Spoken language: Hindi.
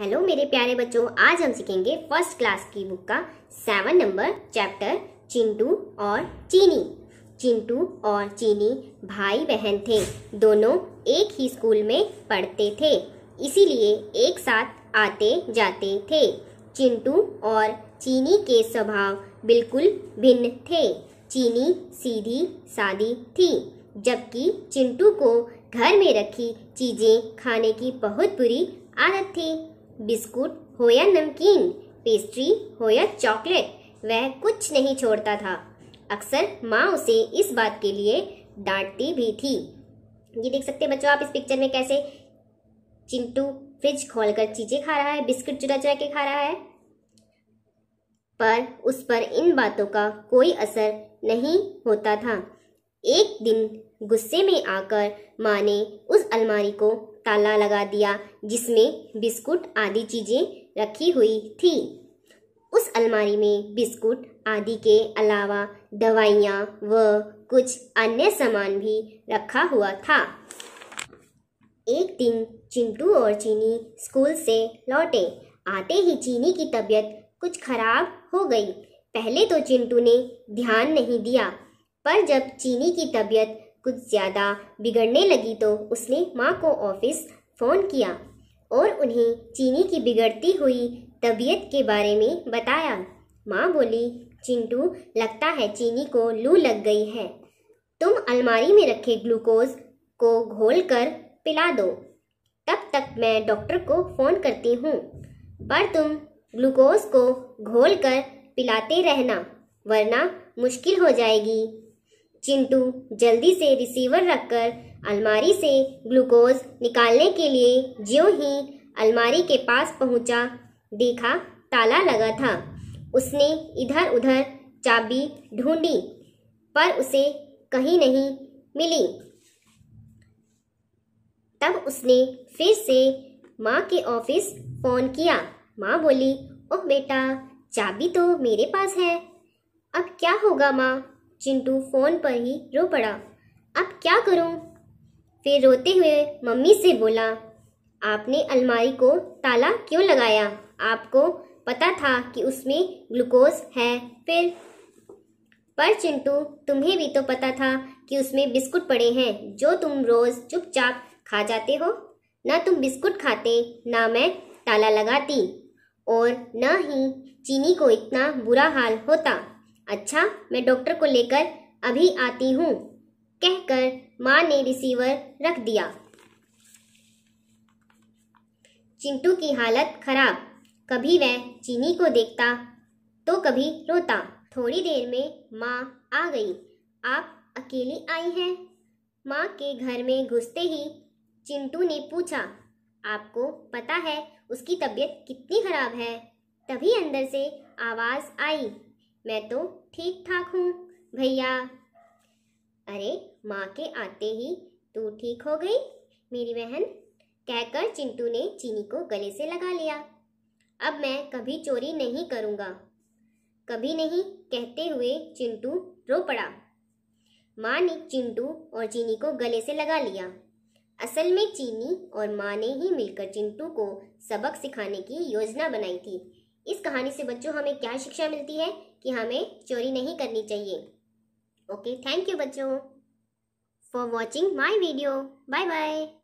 हेलो मेरे प्यारे बच्चों आज हम सीखेंगे फर्स्ट क्लास की बुक का सेवन नंबर चैप्टर चिंटू और चीनी चिंटू और चीनी भाई बहन थे दोनों एक ही स्कूल में पढ़ते थे इसीलिए एक साथ आते जाते थे चिंटू और चीनी के स्वभाव बिल्कुल भिन्न थे चीनी सीधी सादी थी जबकि चिंटू को घर में रखी चीज़ें खाने की बहुत बुरी आदत थी बिस्कुट हो या नमकीन पेस्ट्री हो या चॉकलेट वह कुछ नहीं छोड़ता था अक्सर माँ उसे इस बात के लिए डांटती भी थी ये देख सकते हैं बच्चों आप इस पिक्चर में कैसे चिंटू फ्रिज खोलकर चीज़ें खा रहा है बिस्कुट चुरा चुरा के खा रहा है पर उस पर इन बातों का कोई असर नहीं होता था एक दिन गुस्से में आकर माँ ने उस अलमारी को ताला लगा दिया जिसमें बिस्कुट आदि चीज़ें रखी हुई थी उस अलमारी में बिस्कुट आदि के अलावा दवाइयाँ व कुछ अन्य सामान भी रखा हुआ था एक दिन चिंटू और चीनी स्कूल से लौटे आते ही चीनी की तबीयत कुछ खराब हो गई पहले तो चिंटू ने ध्यान नहीं दिया पर जब चीनी की तबीयत कुछ ज़्यादा बिगड़ने लगी तो उसने माँ को ऑफिस फ़ोन किया और उन्हें चीनी की बिगड़ती हुई तबीयत के बारे में बताया माँ बोली चिंटू लगता है चीनी को लू लग गई है तुम अलमारी में रखे ग्लूकोज को घोल कर पिला दो तब तक मैं डॉक्टर को फ़ोन करती हूँ पर तुम ग्लूकोज को घोल कर पिलाते रहना वरना मुश्किल हो जाएगी चिंटू जल्दी से रिसीवर रखकर अलमारी से ग्लूकोज निकालने के लिए ज्यों ही अलमारी के पास पहुंचा देखा ताला लगा था उसने इधर उधर चाबी ढूंढी पर उसे कहीं नहीं मिली तब उसने फिर से माँ के ऑफिस फोन किया माँ बोली ओह बेटा चाबी तो मेरे पास है अब क्या होगा माँ चिंटू फ़ोन पर ही रो पड़ा अब क्या करूं? फिर रोते हुए मम्मी से बोला आपने अलमारी को ताला क्यों लगाया आपको पता था कि उसमें ग्लूकोज है फिर पर चिंटू तुम्हें भी तो पता था कि उसमें बिस्कुट पड़े हैं जो तुम रोज़ चुपचाप खा जाते हो ना तुम बिस्कुट खाते ना मैं ताला लगाती और न ही चीनी को इतना बुरा हाल होता अच्छा मैं डॉक्टर को लेकर अभी आती हूँ कहकर माँ ने रिसीवर रख दिया चिंटू की हालत खराब कभी वह चीनी को देखता तो कभी रोता थोड़ी देर में माँ आ गई आप अकेली आई हैं माँ के घर में घुसते ही चिंटू ने पूछा आपको पता है उसकी तबीयत कितनी खराब है तभी अंदर से आवाज़ आई मैं तो ठीक ठाक हूँ भैया अरे माँ के आते ही तू ठीक हो गई मेरी बहन कहकर चिंटू ने चीनी को गले से लगा लिया अब मैं कभी चोरी नहीं करूँगा कभी नहीं कहते हुए चिंटू रो पड़ा माँ ने चिंटू और चीनी को गले से लगा लिया असल में चीनी और माँ ने ही मिलकर चिंटू को सबक सिखाने की योजना बनाई थी इस कहानी से बच्चों हमें क्या शिक्षा मिलती है कि हमें चोरी नहीं करनी चाहिए ओके थैंक यू बच्चों for watching my video bye bye